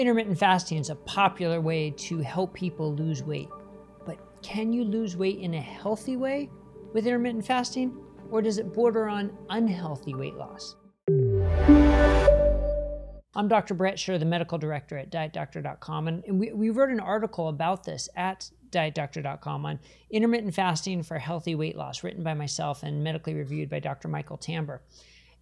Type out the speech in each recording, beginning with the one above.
Intermittent fasting is a popular way to help people lose weight. But can you lose weight in a healthy way with intermittent fasting? Or does it border on unhealthy weight loss? I'm Dr. Brett Scher, the medical director at DietDoctor.com, and we, we wrote an article about this at DietDoctor.com on intermittent fasting for healthy weight loss, written by myself and medically reviewed by Dr. Michael Tambor.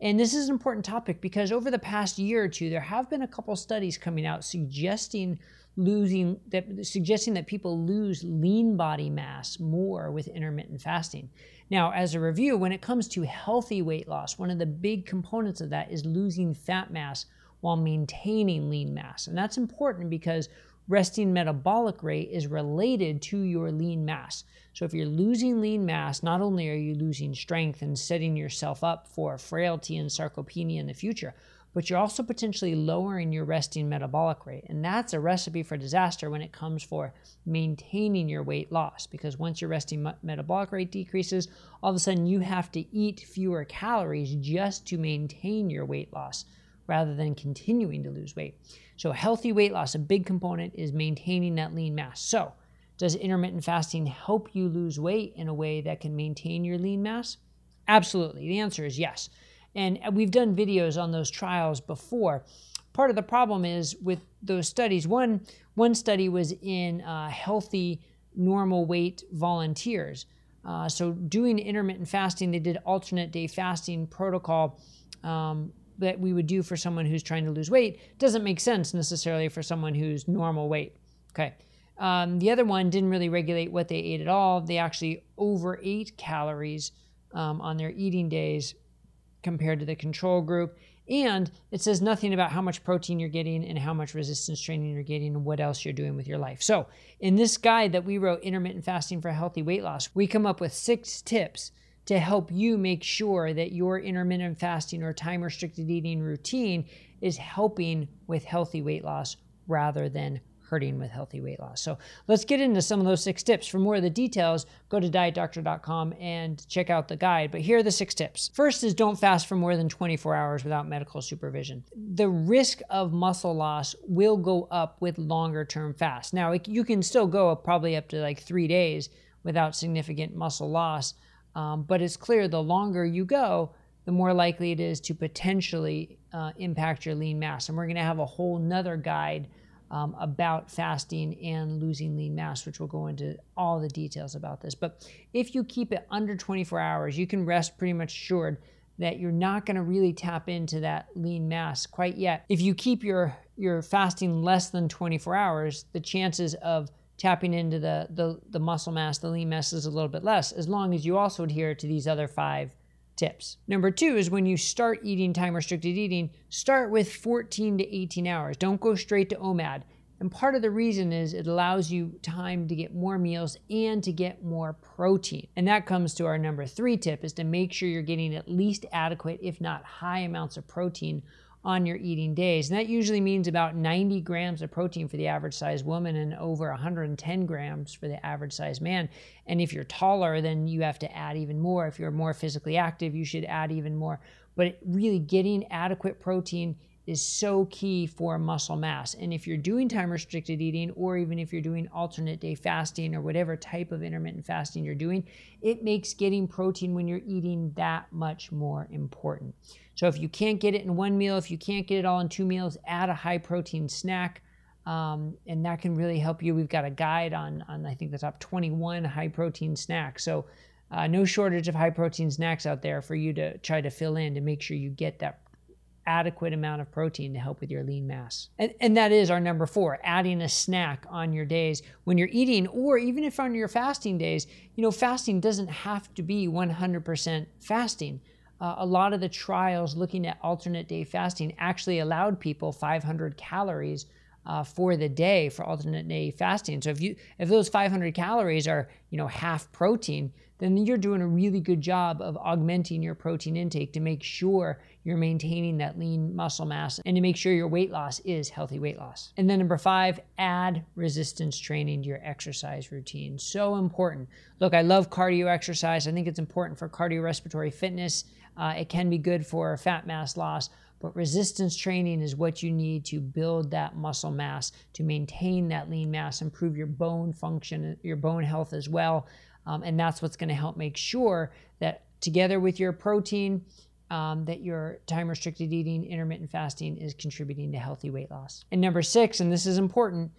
And this is an important topic because over the past year or two, there have been a couple studies coming out suggesting losing that suggesting that people lose lean body mass more with intermittent fasting. Now, as a review, when it comes to healthy weight loss, one of the big components of that is losing fat mass while maintaining lean mass. And that's important because resting metabolic rate is related to your lean mass. So if you're losing lean mass, not only are you losing strength and setting yourself up for frailty and sarcopenia in the future, but you're also potentially lowering your resting metabolic rate. And that's a recipe for disaster when it comes for maintaining your weight loss because once your resting metabolic rate decreases, all of a sudden you have to eat fewer calories just to maintain your weight loss rather than continuing to lose weight. So, healthy weight loss, a big component is maintaining that lean mass. So, does intermittent fasting help you lose weight in a way that can maintain your lean mass? Absolutely. The answer is yes. And we've done videos on those trials before. Part of the problem is with those studies. One one study was in uh, healthy, normal weight volunteers. Uh, so doing intermittent fasting, they did alternate day fasting protocol um, that we would do for someone who's trying to lose weight doesn't make sense necessarily for someone who's normal weight. Okay. Um, the other one didn't really regulate what they ate at all. They actually overate calories um, on their eating days compared to the control group. And it says nothing about how much protein you're getting and how much resistance training you're getting and what else you're doing with your life. So, in this guide that we wrote, Intermittent Fasting for Healthy Weight Loss, we come up with six tips to help you make sure that your intermittent fasting or time restricted eating routine is helping with healthy weight loss rather than hurting with healthy weight loss. So let's get into some of those six tips. For more of the details, go to dietdoctor.com and check out the guide. But here are the six tips. First is don't fast for more than 24 hours without medical supervision. The risk of muscle loss will go up with longer term fast. Now, you can still go probably up to like three days without significant muscle loss um, but it's clear the longer you go, the more likely it is to potentially uh, impact your lean mass. And we're going to have a whole nother guide um, about fasting and losing lean mass, which will go into all the details about this. But if you keep it under 24 hours, you can rest pretty much assured that you're not going to really tap into that lean mass quite yet. If you keep your your fasting less than 24 hours, the chances of tapping into the, the, the muscle mass, the lean mass is a little bit less, as long as you also adhere to these other five tips. Number two is when you start eating time restricted eating, start with 14 to 18 hours. Don't go straight to OMAD. And part of the reason is it allows you time to get more meals and to get more protein. And that comes to our number three tip is to make sure you're getting at least adequate, if not high amounts of protein on your eating days. And that usually means about 90 grams of protein for the average sized woman and over 110 grams for the average sized man. And if you're taller, then you have to add even more. If you're more physically active, you should add even more. But really getting adequate protein is so key for muscle mass. And if you're doing time restricted eating, or even if you're doing alternate day fasting or whatever type of intermittent fasting you're doing, it makes getting protein when you're eating that much more important. So if you can't get it in one meal, if you can't get it all in two meals, add a high protein snack. Um, and that can really help you. We've got a guide on, on I think the top 21 high protein snacks. So uh, no shortage of high protein snacks out there for you to try to fill in to make sure you get that adequate amount of protein to help with your lean mass. And, and that is our number four, adding a snack on your days when you're eating, or even if on your fasting days, you know, fasting doesn't have to be 100% fasting. Uh, a lot of the trials looking at alternate day fasting actually allowed people 500 calories uh, for the day for alternate day fasting. So if you if those 500 calories are you know half protein, then you're doing a really good job of augmenting your protein intake to make sure you're maintaining that lean muscle mass and to make sure your weight loss is healthy weight loss. And then number five, add resistance training to your exercise routine. So important. Look, I love cardio exercise. I think it's important for cardiorespiratory fitness. Uh, it can be good for fat mass loss but resistance training is what you need to build that muscle mass, to maintain that lean mass, improve your bone function, your bone health as well. Um, and that's what's going to help make sure that together with your protein, um, that your time restricted eating, intermittent fasting is contributing to healthy weight loss. And number six, and this is important,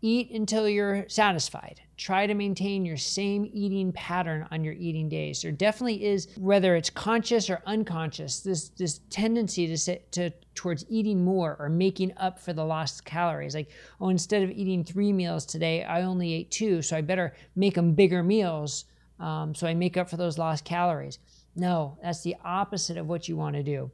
eat until you're satisfied try to maintain your same eating pattern on your eating days. There definitely is, whether it's conscious or unconscious, this this tendency to sit, to towards eating more or making up for the lost calories. Like, oh, instead of eating three meals today, I only ate two, so I better make them bigger meals um, so I make up for those lost calories. No, that's the opposite of what you want to do.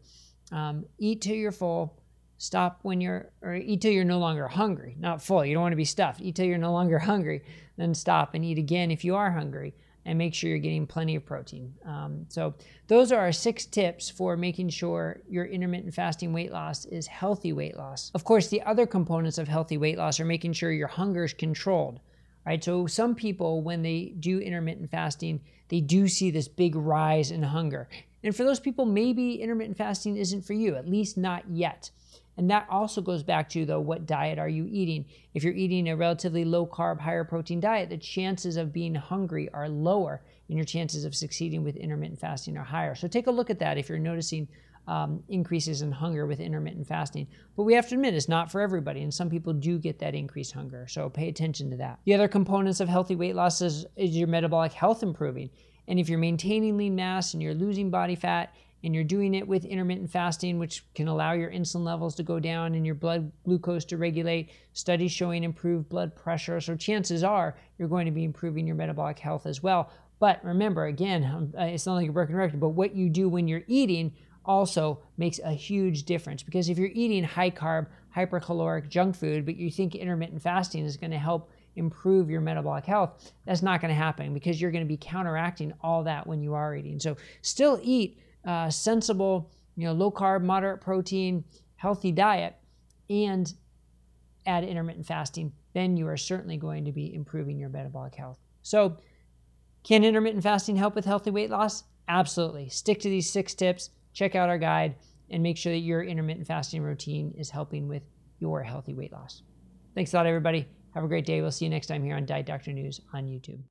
Um, eat till you're full Stop when you're, or eat till you're no longer hungry, not full. You don't want to be stuffed. Eat till you're no longer hungry, then stop and eat again if you are hungry, and make sure you're getting plenty of protein. Um, so, those are our six tips for making sure your intermittent fasting weight loss is healthy weight loss. Of course, the other components of healthy weight loss are making sure your hunger is controlled right? So some people, when they do intermittent fasting, they do see this big rise in hunger. And for those people, maybe intermittent fasting isn't for you, at least not yet. And that also goes back to, though, what diet are you eating? If you're eating a relatively low carb, higher protein diet, the chances of being hungry are lower and your chances of succeeding with intermittent fasting are higher. So take a look at that if you're noticing um, increases in hunger with intermittent fasting. But we have to admit, it's not for everybody, and some people do get that increased hunger. So pay attention to that. The other components of healthy weight loss is, is your metabolic health improving. And if you're maintaining lean mass and you're losing body fat, and you're doing it with intermittent fasting, which can allow your insulin levels to go down and your blood glucose to regulate, studies showing improved blood pressure. So chances are you're going to be improving your metabolic health as well. But remember, again, um, uh, it's not like a broken record, but what you do when you're eating also makes a huge difference because if you're eating high carb, hypercaloric junk food, but you think intermittent fasting is going to help improve your metabolic health, that's not going to happen because you're going to be counteracting all that when you are eating. So still eat uh, sensible, you know, low carb, moderate protein, healthy diet, and add intermittent fasting, then you are certainly going to be improving your metabolic health. So, can intermittent fasting help with healthy weight loss? Absolutely. Stick to these six tips, check out our guide, and make sure that your intermittent fasting routine is helping with your healthy weight loss. Thanks a lot, everybody. Have a great day. We'll see you next time here on Diet Doctor News on YouTube.